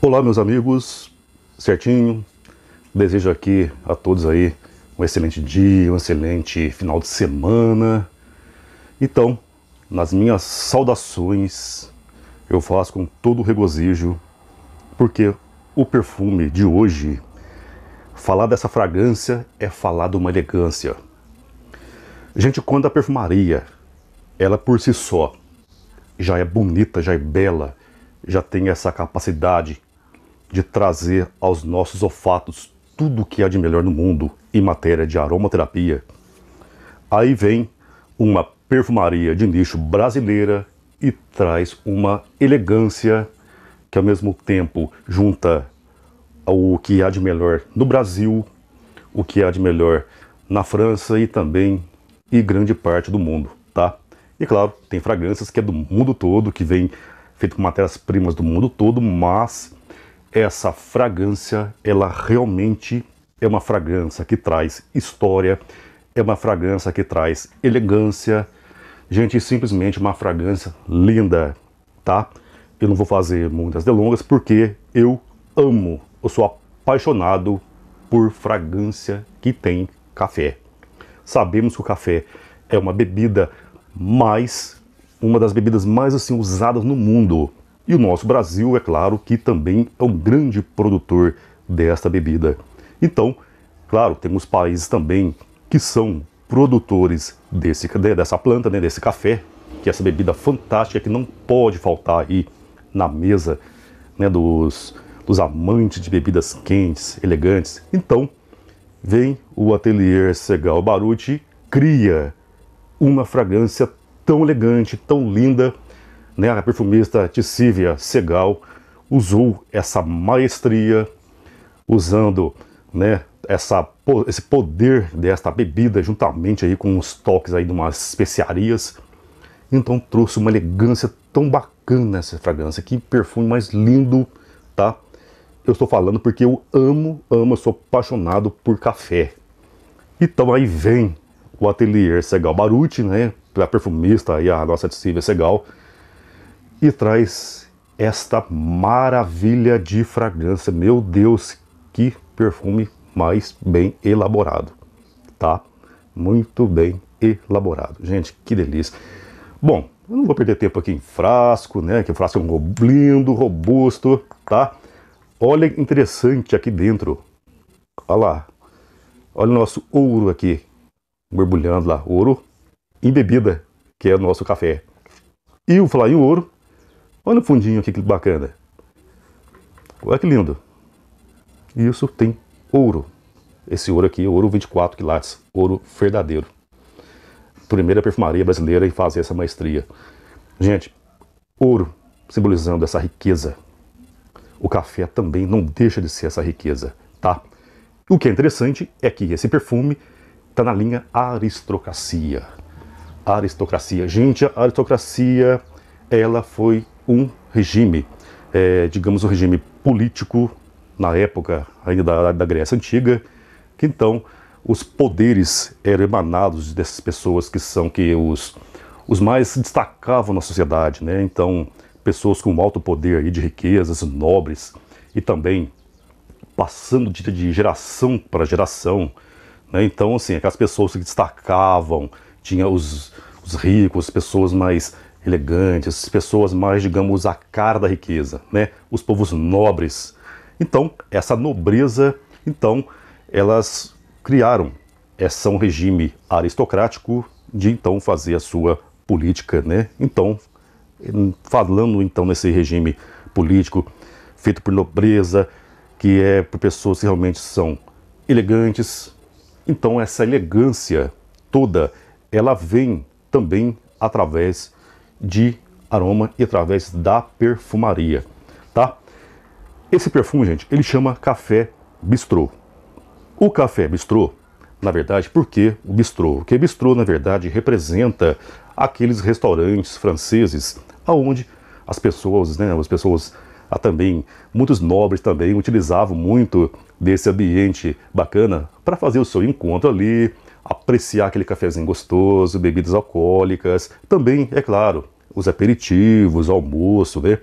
Olá, meus amigos, certinho? Desejo aqui a todos aí um excelente dia, um excelente final de semana. Então, nas minhas saudações, eu faço com todo o regozijo, porque o perfume de hoje, falar dessa fragrância é falar de uma elegância. Gente, quando a perfumaria, ela por si só, já é bonita, já é bela, já tem essa capacidade de trazer aos nossos olfatos tudo o que há de melhor no mundo em matéria de aromaterapia, aí vem uma perfumaria de nicho brasileira e traz uma elegância que ao mesmo tempo junta o que há de melhor no Brasil, o que há de melhor na França e também e grande parte do mundo, tá? E claro, tem fragrâncias que é do mundo todo, que vem feito com matérias-primas do mundo todo, mas essa fragrância, ela realmente é uma fragrância que traz história, é uma fragrância que traz elegância. Gente, simplesmente uma fragrância linda, tá? Eu não vou fazer muitas delongas porque eu amo, eu sou apaixonado por fragrância que tem café. Sabemos que o café é uma bebida mais uma das bebidas mais assim usadas no mundo. E o nosso Brasil, é claro, que também é um grande produtor desta bebida. Então, claro, temos países também que são produtores desse, dessa planta, né, desse café, que é essa bebida fantástica que não pode faltar aí na mesa né, dos, dos amantes de bebidas quentes, elegantes. Então, vem o Atelier Segal Baruti, cria uma fragrância tão elegante, tão linda, né, a perfumista Tissívia Segal usou essa maestria, usando né, essa, esse poder desta bebida juntamente aí com os toques aí de umas especiarias. Então trouxe uma elegância tão bacana essa fragrância, que perfume mais lindo, tá? Eu estou falando porque eu amo, amo, eu sou apaixonado por café. Então aí vem o atelier Segal Baruti, né, a perfumista aí, a nossa Silvia Segal, e traz esta maravilha de fragrância. Meu Deus, que perfume mais bem elaborado, tá? Muito bem elaborado. Gente, que delícia. Bom, eu não vou perder tempo aqui em frasco, né? Que o frasco é um lindo, robusto, tá? Olha interessante aqui dentro. Olha lá. Olha o nosso ouro aqui. borbulhando lá. Ouro em bebida, que é o nosso café. E o falar em ouro, Olha o fundinho aqui que bacana. Olha que lindo. E isso tem ouro. Esse ouro aqui é ouro 24 quilates, ouro verdadeiro. Primeira perfumaria brasileira em fazer essa maestria. Gente, ouro simbolizando essa riqueza. O café também não deixa de ser essa riqueza, tá? O que é interessante é que esse perfume está na linha aristocracia. Aristocracia. Gente, a aristocracia, ela foi um regime, é, digamos, um regime político, na época ainda da, da Grécia Antiga, que então os poderes eram emanados dessas pessoas que são que os, os mais destacavam na sociedade, né? Então, pessoas com alto poder e de riquezas, nobres e também passando de, de geração para geração, né? Então, assim, aquelas pessoas que destacavam, tinha os, os ricos, pessoas mais elegantes, essas pessoas mais, digamos, a cara da riqueza, né? Os povos nobres. Então, essa nobreza, então, elas criaram essa um regime aristocrático de então fazer a sua política, né? Então, hum, falando então nesse regime político feito por nobreza, que é por pessoas que realmente são elegantes, então essa elegância toda, ela vem também através de aroma e através da perfumaria, tá? Esse perfume, gente, ele chama café bistrô. O café bistrô, na verdade, por que o bistrô? Porque bistrô, na verdade, representa aqueles restaurantes franceses aonde as pessoas, né, as pessoas ah, também, muitos nobres também utilizavam muito desse ambiente bacana para fazer o seu encontro ali, apreciar aquele cafezinho gostoso, bebidas alcoólicas, também, é claro, os aperitivos, almoço, né?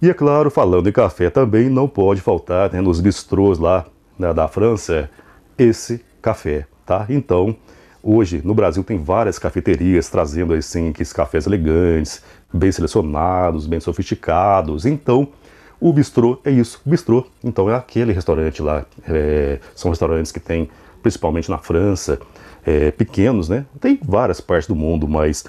E é claro, falando em café também, não pode faltar né, nos bistrôs lá né, da França esse café, tá? Então, hoje no Brasil tem várias cafeterias trazendo assim esses cafés elegantes, bem selecionados, bem sofisticados. Então, o bistrô é isso. O bistrô, então, é aquele restaurante lá. É, são restaurantes que tem, principalmente na França, é, pequenos, né? Tem várias partes do mundo, mas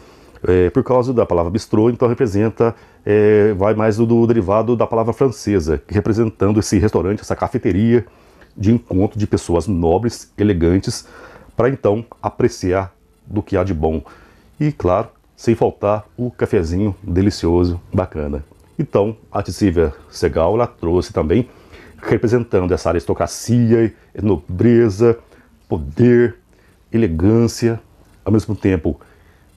é, por causa da palavra bistrô, então representa, é, vai mais do, do, derivado da palavra francesa, representando esse restaurante, essa cafeteria de encontro de pessoas nobres, elegantes, para então apreciar do que há de bom. E claro, sem faltar o cafezinho delicioso, bacana. Então, a Tissívia Segal ela trouxe também, representando essa aristocracia, nobreza, poder, elegância, ao mesmo tempo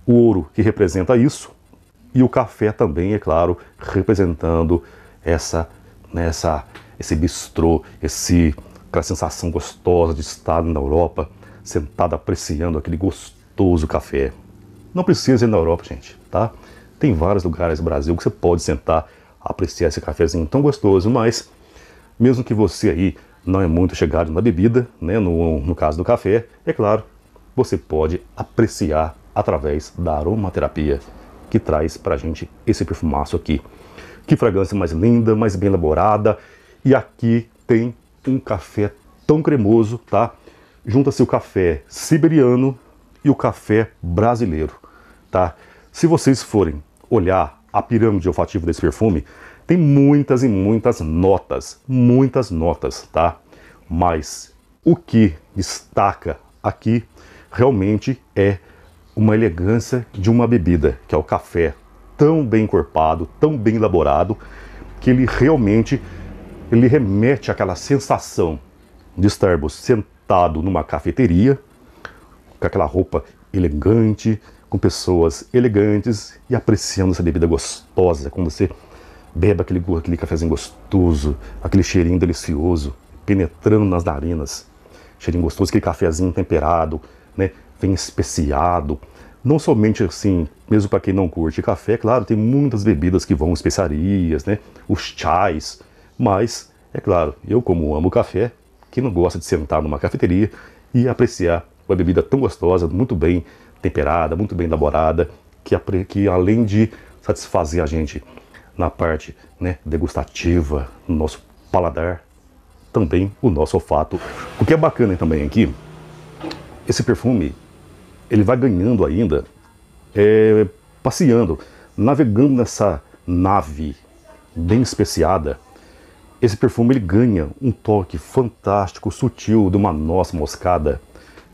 o ouro que representa isso e o café também, é claro, representando essa, nessa, né, esse bistrô, esse, aquela sensação gostosa de estar na Europa, sentado apreciando aquele gostoso café. Não precisa ir na Europa, gente, tá? Tem vários lugares no Brasil que você pode sentar, apreciar esse cafezinho tão gostoso, mas mesmo que você aí não é muito chegado na bebida, né, no, no caso do café, é claro, você pode apreciar através da aromaterapia que traz para a gente esse perfumaço aqui. Que fragrância mais linda, mais bem elaborada. E aqui tem um café tão cremoso, tá? Junta-se o café siberiano e o café brasileiro, tá? Se vocês forem olhar a pirâmide olfativa desse perfume, tem muitas e muitas notas, muitas notas, tá? Mas o que destaca aqui realmente é uma elegância de uma bebida, que é o café, tão bem encorpado, tão bem elaborado, que ele realmente ele remete àquela sensação de estarmos sentado numa cafeteria, com aquela roupa elegante, com pessoas elegantes e apreciando essa bebida gostosa, quando você bebe aquele, aquele cafezinho gostoso, aquele cheirinho delicioso, penetrando nas narinas, cheirinho gostoso, aquele cafezinho temperado, né? especiado, não somente assim, mesmo para quem não curte café, claro, tem muitas bebidas que vão especiarias, né? Os chás, mas é claro, eu como amo café, quem não gosta de sentar numa cafeteria e apreciar uma bebida tão gostosa, muito bem temperada, muito bem elaborada, que, que além de satisfazer a gente na parte né, degustativa, no nosso paladar, também o nosso olfato. O que é bacana também aqui esse perfume ele vai ganhando ainda, é, passeando, navegando nessa nave bem especiada. Esse perfume ele ganha um toque fantástico, sutil de uma noz moscada,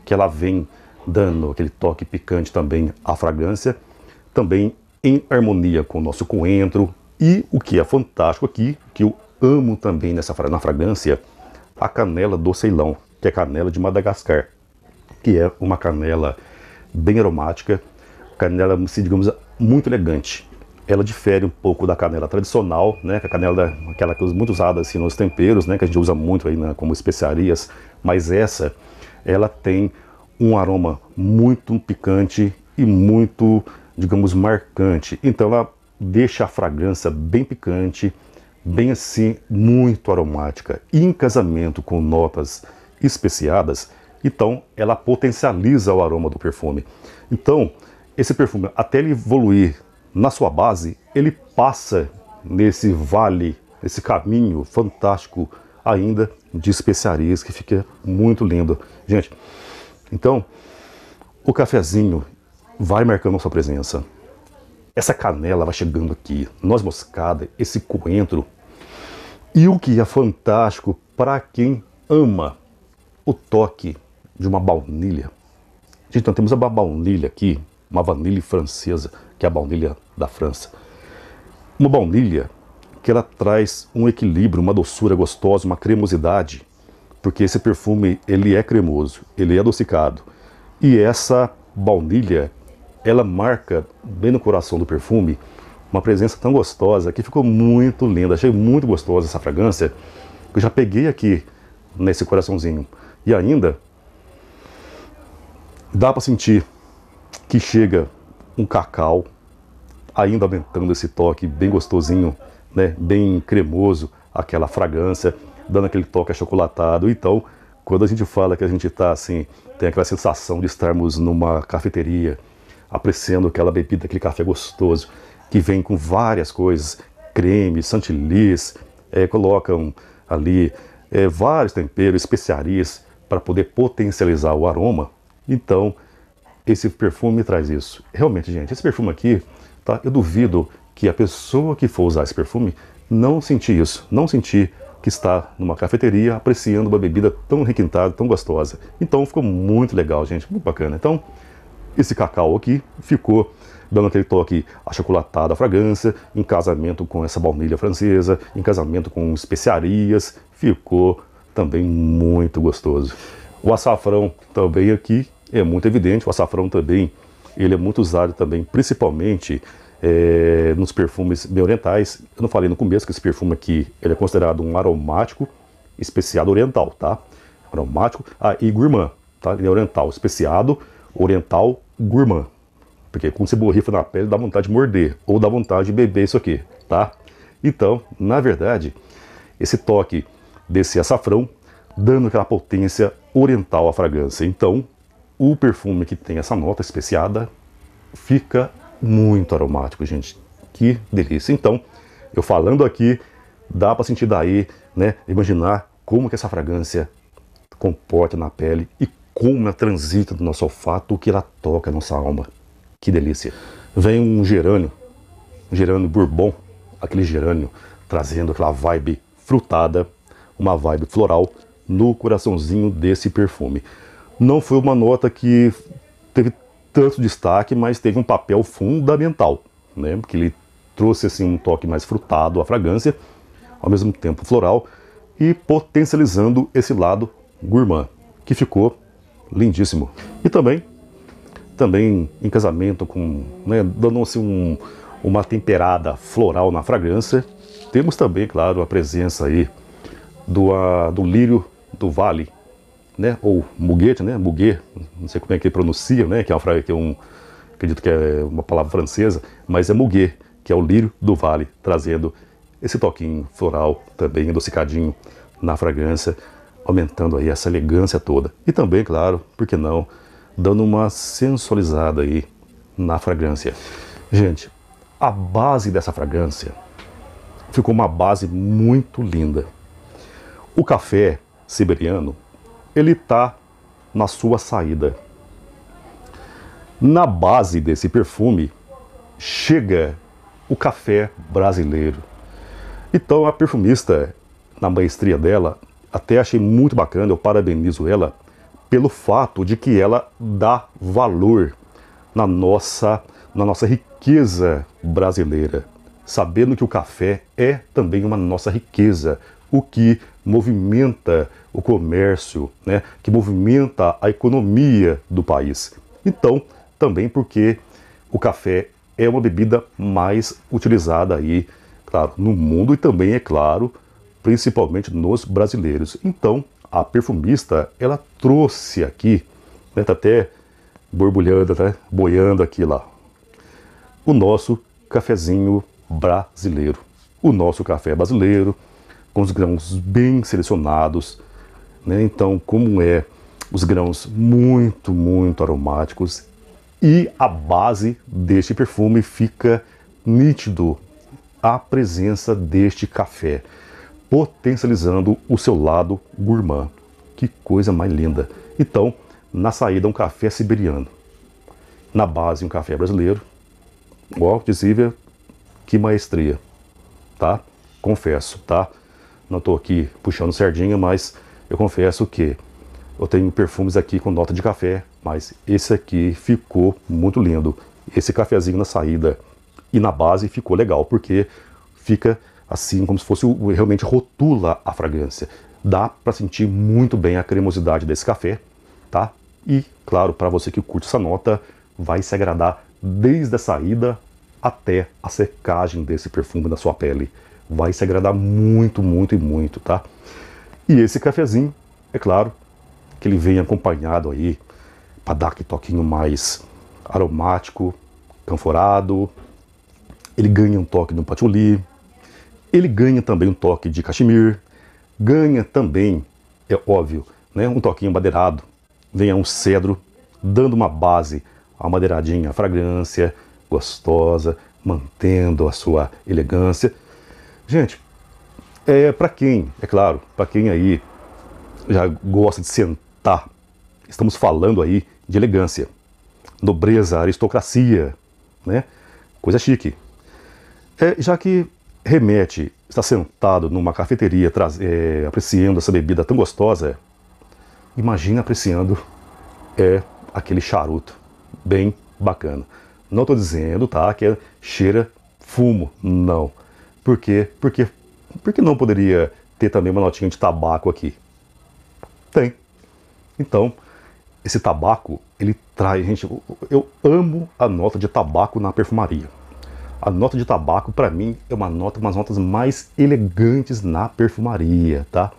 que ela vem dando aquele toque picante também à fragrância, também em harmonia com o nosso coentro. E o que é fantástico aqui, que eu amo também nessa na fragrância, a canela do Ceilão, que é canela de Madagascar que é uma canela bem aromática, canela, digamos, muito elegante. Ela difere um pouco da canela tradicional, né, que é a canela aquela que é muito usada assim nos temperos, né, que a gente usa muito aí na, né, como especiarias, mas essa ela tem um aroma muito picante e muito, digamos, marcante. Então ela deixa a fragrância bem picante, bem assim, muito aromática. E em casamento com notas especiadas, então ela potencializa o aroma do perfume. Então, esse perfume, até ele evoluir na sua base, ele passa nesse vale, nesse caminho fantástico ainda de especiarias que fica muito lindo. Gente, então, o cafezinho vai marcando a sua presença. Essa canela vai chegando aqui, noz moscada, esse coentro. E o que é fantástico para quem ama o toque de uma baunilha. Gente, então temos uma baunilha aqui, uma baunilha francesa, que é a baunilha da França. Uma baunilha que ela traz um equilíbrio, uma doçura gostosa, uma cremosidade, porque esse perfume ele é cremoso, ele é adocicado. E essa baunilha, ela marca bem no coração do perfume uma presença tão gostosa que ficou muito linda. Achei muito gostosa essa fragrância. Eu já peguei aqui nesse coraçãozinho. E ainda Dá para sentir que chega um cacau, ainda aumentando esse toque bem gostosinho, né? bem cremoso, aquela fragrância, dando aquele toque achocolatado. Então, quando a gente fala que a gente está assim, tem aquela sensação de estarmos numa cafeteria, apreciando aquela bebida, aquele café gostoso, que vem com várias coisas, creme, santilis, é, colocam ali é, vários temperos, especiarias, para poder potencializar o aroma, então, esse perfume traz isso. Realmente, gente, esse perfume aqui, tá? Eu duvido que a pessoa que for usar esse perfume não sentir isso, não sentir que está numa cafeteria apreciando uma bebida tão requintada, tão gostosa. Então ficou muito legal, gente, muito bacana. Então, esse cacau aqui ficou dando aquele toque achocolatado à fragrância, em casamento com essa baunilha francesa, em casamento com especiarias, ficou também muito gostoso. O açafrão também aqui é muito evidente. O açafrão também, ele é muito usado também, principalmente é, nos perfumes bem orientais. Eu não falei no começo que esse perfume aqui ele é considerado um aromático especiado oriental, tá? Aromático ah, e gourmand, tá? Ele é oriental, especiado oriental gourmand. Porque quando você borrifa na pele dá vontade de morder ou dá vontade de beber isso aqui, tá? Então, na verdade, esse toque desse açafrão dando aquela potência oriental à fragrância. Então, o perfume que tem essa nota especiada fica muito aromático, gente. Que delícia. Então, eu falando aqui, dá para sentir daí, né, imaginar como que essa fragrância comporta na pele e como ela transita do nosso olfato, o que ela toca na nossa alma. Que delícia. Vem um gerânio, um gerânio bourbon, aquele gerânio trazendo aquela vibe frutada, uma vibe floral no coraçãozinho desse perfume não foi uma nota que teve tanto destaque, mas teve um papel fundamental, né? Porque ele trouxe assim um toque mais frutado à fragrância, ao mesmo tempo floral e potencializando esse lado gourmand, que ficou lindíssimo. E também também em casamento com, né, dando assim um, uma temperada floral na fragrância, temos também, claro, a presença aí do, a, do lírio do vale, né, ou Muguet, né, Muguet, não sei como é que pronuncia, né, que é uma frase que é um, acredito que é uma palavra francesa, mas é Muguet, que é o lírio do vale, trazendo esse toquinho floral também adocicadinho na fragrância, aumentando aí essa elegância toda. E também, claro, por que não, dando uma sensualizada aí na fragrância. Gente, a base dessa fragrância ficou uma base muito linda. O café siberiano ele está na sua saída. Na base desse perfume chega o café brasileiro. Então a perfumista, na maestria dela, até achei muito bacana, eu parabenizo ela pelo fato de que ela dá valor na nossa, na nossa riqueza brasileira, sabendo que o café é também uma nossa riqueza, o que movimenta o comércio, né, que movimenta a economia do país. Então, também porque o café é uma bebida mais utilizada aí, claro, no mundo e também, é claro, principalmente nos brasileiros. Então, a perfumista, ela trouxe aqui, né, tá até borbulhando, né, boiando aqui lá, o nosso cafezinho brasileiro. O nosso café brasileiro, com os grãos bem selecionados. Né? Então, como é os grãos muito, muito aromáticos e a base deste perfume fica nítido a presença deste café, potencializando o seu lado gourmand. Que coisa mais linda! Então, na saída um café siberiano, na base um café brasileiro. Ó, dizia que maestria, tá? Confesso, tá? Não estou aqui puxando sardinha, mas eu confesso que eu tenho perfumes aqui com nota de café, mas esse aqui ficou muito lindo. Esse cafezinho na saída e na base ficou legal, porque fica assim como se fosse realmente rotula a fragrância. Dá para sentir muito bem a cremosidade desse café, tá? E claro, para você que curte essa nota, vai se agradar desde a saída até a secagem desse perfume na sua pele vai se agradar muito, muito e muito, tá? E esse cafezinho, é claro, que ele vem acompanhado aí para dar aquele toquinho mais aromático, canforado. Ele ganha um toque de um patchouli. Ele ganha também um toque de cachemir. Ganha também, é óbvio, né, um toquinho madeirado. Vem um cedro, dando uma base a madeiradinha, a fragrância gostosa, mantendo a sua elegância Gente, é para quem, é claro, para quem aí já gosta de sentar, estamos falando aí de elegância, nobreza, aristocracia, né? Coisa chique. É, já que remete estar sentado numa cafeteria traz, é, apreciando essa bebida tão gostosa, imagina apreciando é aquele charuto bem bacana. Não estou dizendo, tá, que é cheira fumo, não. Por quê? Porque, porque não poderia ter também uma notinha de tabaco aqui? Tem. Então, esse tabaco, ele traz, gente, eu amo a nota de tabaco na perfumaria. A nota de tabaco, para mim, é uma nota, umas notas mais elegantes na perfumaria, tá?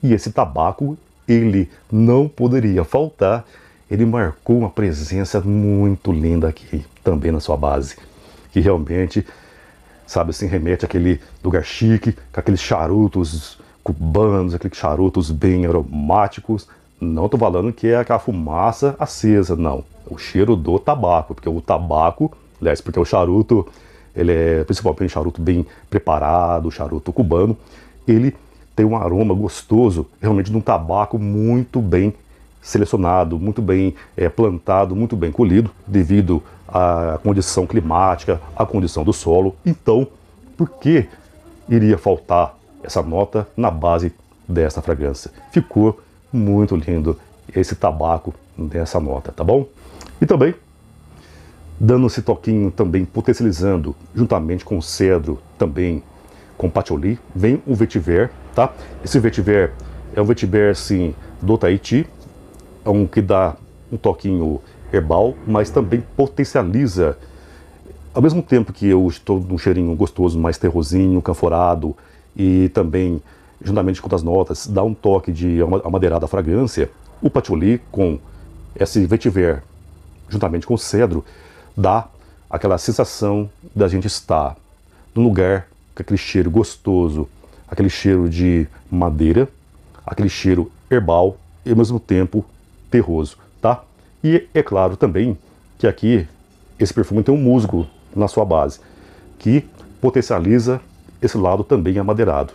E esse tabaco, ele não poderia faltar. Ele marcou uma presença muito linda aqui, também na sua base, que realmente sabe assim, remete àquele lugar chique, com aqueles charutos cubanos, aqueles charutos bem aromáticos. Não tô falando que é aquela fumaça acesa, não. É o cheiro do tabaco, porque o tabaco, aliás, porque o charuto, ele é principalmente um charuto bem preparado, charuto cubano, ele tem um aroma gostoso, realmente de um tabaco muito bem selecionado, muito bem é, plantado, muito bem colhido, devido à condição climática, à condição do solo. Então, por que iria faltar essa nota na base dessa fragrância? Ficou muito lindo esse tabaco dessa nota, tá bom? E também dando esse toquinho também potencializando juntamente com o cedro também com patchouli, vem o vetiver, tá? Esse vetiver é um vetiver assim do Tahiti, é um que dá um toquinho herbal, mas também potencializa. Ao mesmo tempo que eu estou num cheirinho gostoso, mais terrosinho, canforado e também, juntamente com outras notas, dá um toque de amadeirada fragrância, o patchouli com esse vetiver, juntamente com o cedro, dá aquela sensação da gente estar num lugar com aquele cheiro gostoso, aquele cheiro de madeira, aquele cheiro herbal e ao mesmo tempo terroso, tá? E é claro também que aqui esse perfume tem um musgo na sua base, que potencializa esse lado também amadeirado.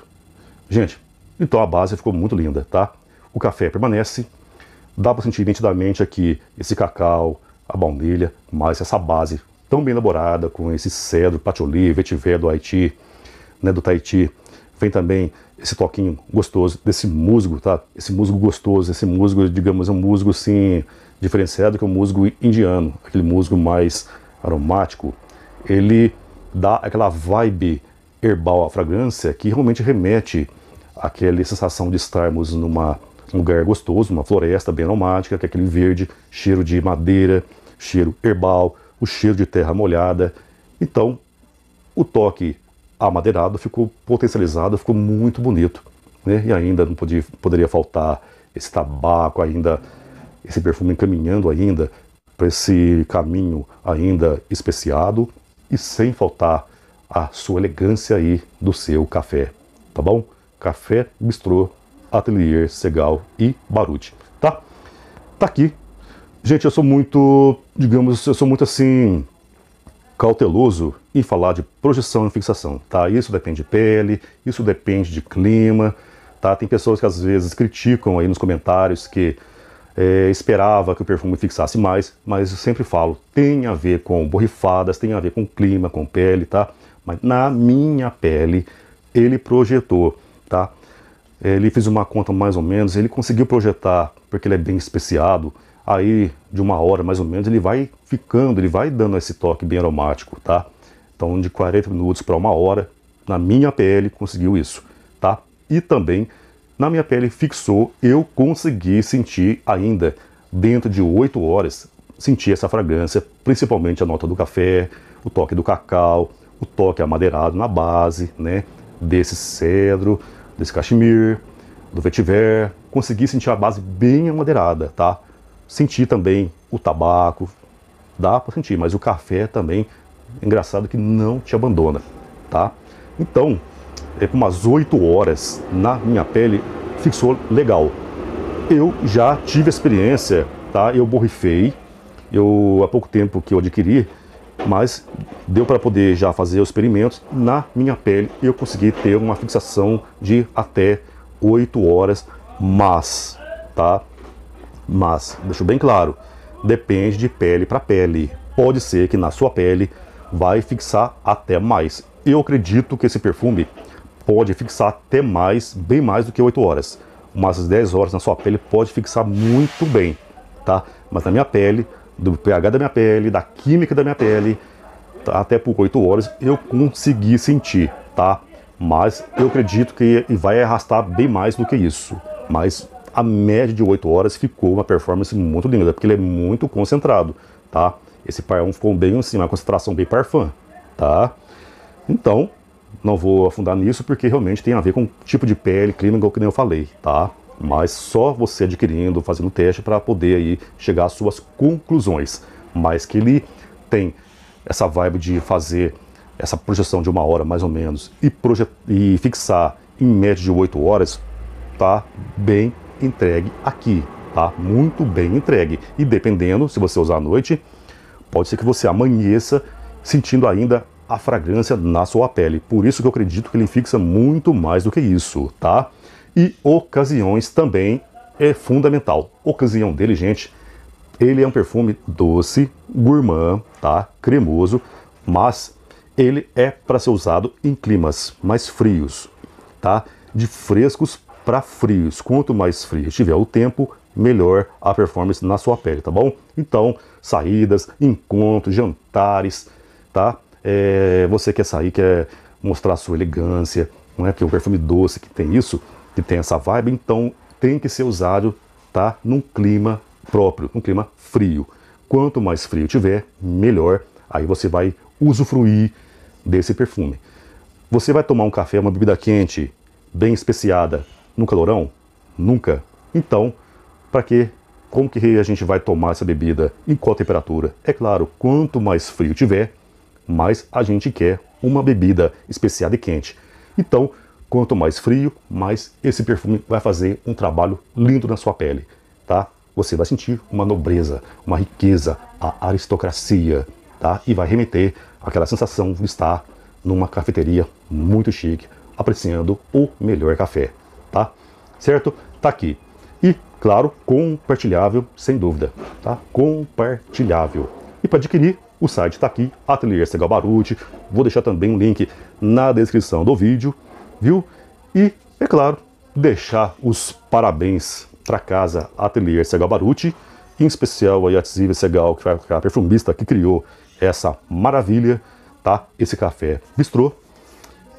Gente, então a base ficou muito linda, tá? O café permanece, dá para sentir nitidamente aqui esse cacau, a baunilha, mas essa base tão bem elaborada com esse cedro, patchouli, vetiver do Haiti, né, do Tahiti, tem também esse toquinho gostoso desse musgo, tá? Esse musgo gostoso, esse musgo, digamos, é um musgo sim diferenciado que é o um musgo indiano, aquele musgo mais aromático. Ele dá aquela vibe herbal à fragrância que realmente remete àquela sensação de estarmos numa um lugar gostoso, uma floresta bem aromática, que é aquele verde, cheiro de madeira, cheiro herbal, o cheiro de terra molhada. Então, o toque amadeirado ficou potencializado, ficou muito bonito. Né? E ainda não podia, poderia faltar esse tabaco, ainda esse perfume caminhando ainda para esse caminho ainda especiado e sem faltar a sua elegância aí do seu café, tá bom? Café Bistrô, Atelier Segal e Baruti, tá? Tá aqui. Gente, eu sou muito, digamos, eu sou muito assim, cauteloso em falar de projeção e fixação, tá? Isso depende de pele, isso depende de clima, tá? Tem pessoas que às vezes criticam aí nos comentários que é, esperava que o perfume fixasse mais, mas eu sempre falo, tem a ver com borrifadas, tem a ver com clima, com pele, tá? Mas na minha pele, ele projetou, tá? Ele fez uma conta mais ou menos, ele conseguiu projetar, porque ele é bem especiado, aí de uma hora mais ou menos ele vai ficando, ele vai dando esse toque bem aromático, tá? Então de 40 minutos para uma hora, na minha pele conseguiu isso, tá? E também na minha pele fixou, eu consegui sentir ainda dentro de 8 horas, sentir essa fragrância, principalmente a nota do café, o toque do cacau, o toque amadeirado na base, né? Desse cedro, desse cachemir, do vetiver, consegui sentir a base bem amadeirada, tá? sentir também o tabaco, dá para sentir, mas o café é também, engraçado que não te abandona, tá? Então, é com umas 8 horas na minha pele, fixou legal. Eu já tive experiência, tá? Eu borrifei, eu há pouco tempo que eu adquiri, mas deu para poder já fazer os experimentos na minha pele. Eu consegui ter uma fixação de até 8 horas, mas, tá? Mas, deixo bem claro, depende de pele para pele. Pode ser que na sua pele vai fixar até mais. Eu acredito que esse perfume pode fixar até mais, bem mais do que 8 horas. Umas 10 horas na sua pele pode fixar muito bem, tá? Mas na minha pele, do pH da minha pele, da química da minha pele, tá? até por 8 horas eu consegui sentir, tá? Mas eu acredito que vai arrastar bem mais do que isso. Mas a média de 8 horas ficou uma performance muito linda, porque ele é muito concentrado, tá? Esse par 1 ficou bem assim, uma concentração bem parfum, tá? Então, não vou afundar nisso porque realmente tem a ver com tipo de pele, clima, igual que nem eu falei, tá? Mas só você adquirindo, fazendo teste para poder aí chegar às suas conclusões. Mas que ele tem essa vibe de fazer essa projeção de uma hora mais ou menos e, e fixar em média de 8 horas, tá bem entregue aqui, tá? Muito bem entregue. E dependendo, se você usar à noite, pode ser que você amanheça sentindo ainda a fragrância na sua pele. Por isso que eu acredito que ele fixa muito mais do que isso, tá? E ocasiões também é fundamental. Ocasião dele, gente, ele é um perfume doce, gourmand, tá? Cremoso, mas ele é para ser usado em climas mais frios, tá? De frescos para frios. Quanto mais frio estiver o tempo, melhor a performance na sua pele, tá bom? Então, saídas, encontros, jantares, tá? É, você quer sair, quer mostrar a sua elegância, não é? Que é um perfume doce que tem isso, que tem essa vibe, então tem que ser usado, tá? Num clima próprio, num clima frio. Quanto mais frio tiver, melhor. Aí você vai usufruir desse perfume. Você vai tomar um café, uma bebida quente, bem especiada, no calorão? Nunca. Então, para que? Como que a gente vai tomar essa bebida? Em qual temperatura? É claro, quanto mais frio tiver, mais a gente quer uma bebida especial e quente. Então, quanto mais frio, mais esse perfume vai fazer um trabalho lindo na sua pele, tá? Você vai sentir uma nobreza, uma riqueza, a aristocracia, tá? E vai remeter àquela sensação de estar numa cafeteria muito chique, apreciando o melhor café tá? Certo? Tá aqui. E, claro, compartilhável, sem dúvida, tá? Compartilhável. E para adquirir, o site está aqui, Atelier Segal Baruti. Vou deixar também um link na descrição do vídeo, viu? E, é claro, deixar os parabéns para casa Atelier Segal Baruti, em especial a Yatsiva Segal, que foi a perfumista que criou essa maravilha, tá? Esse café bistrô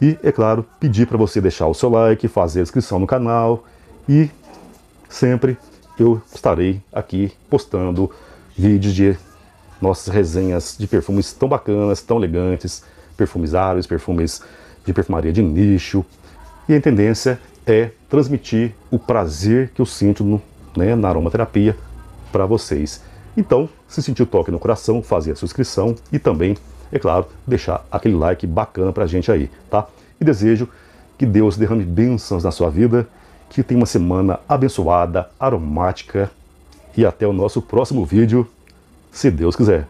e, é claro, pedir para você deixar o seu like, fazer a inscrição no canal e sempre eu estarei aqui postando vídeos de nossas resenhas de perfumes tão bacanas, tão elegantes, perfumes árabes, perfumes de perfumaria de nicho. E a tendência é transmitir o prazer que eu sinto no, né, na aromaterapia para vocês. Então, se o toque no coração, fazer a sua inscrição e também é claro, deixar aquele like bacana pra gente aí, tá? E desejo que Deus derrame bênçãos na sua vida, que tenha uma semana abençoada, aromática e até o nosso próximo vídeo, se Deus quiser.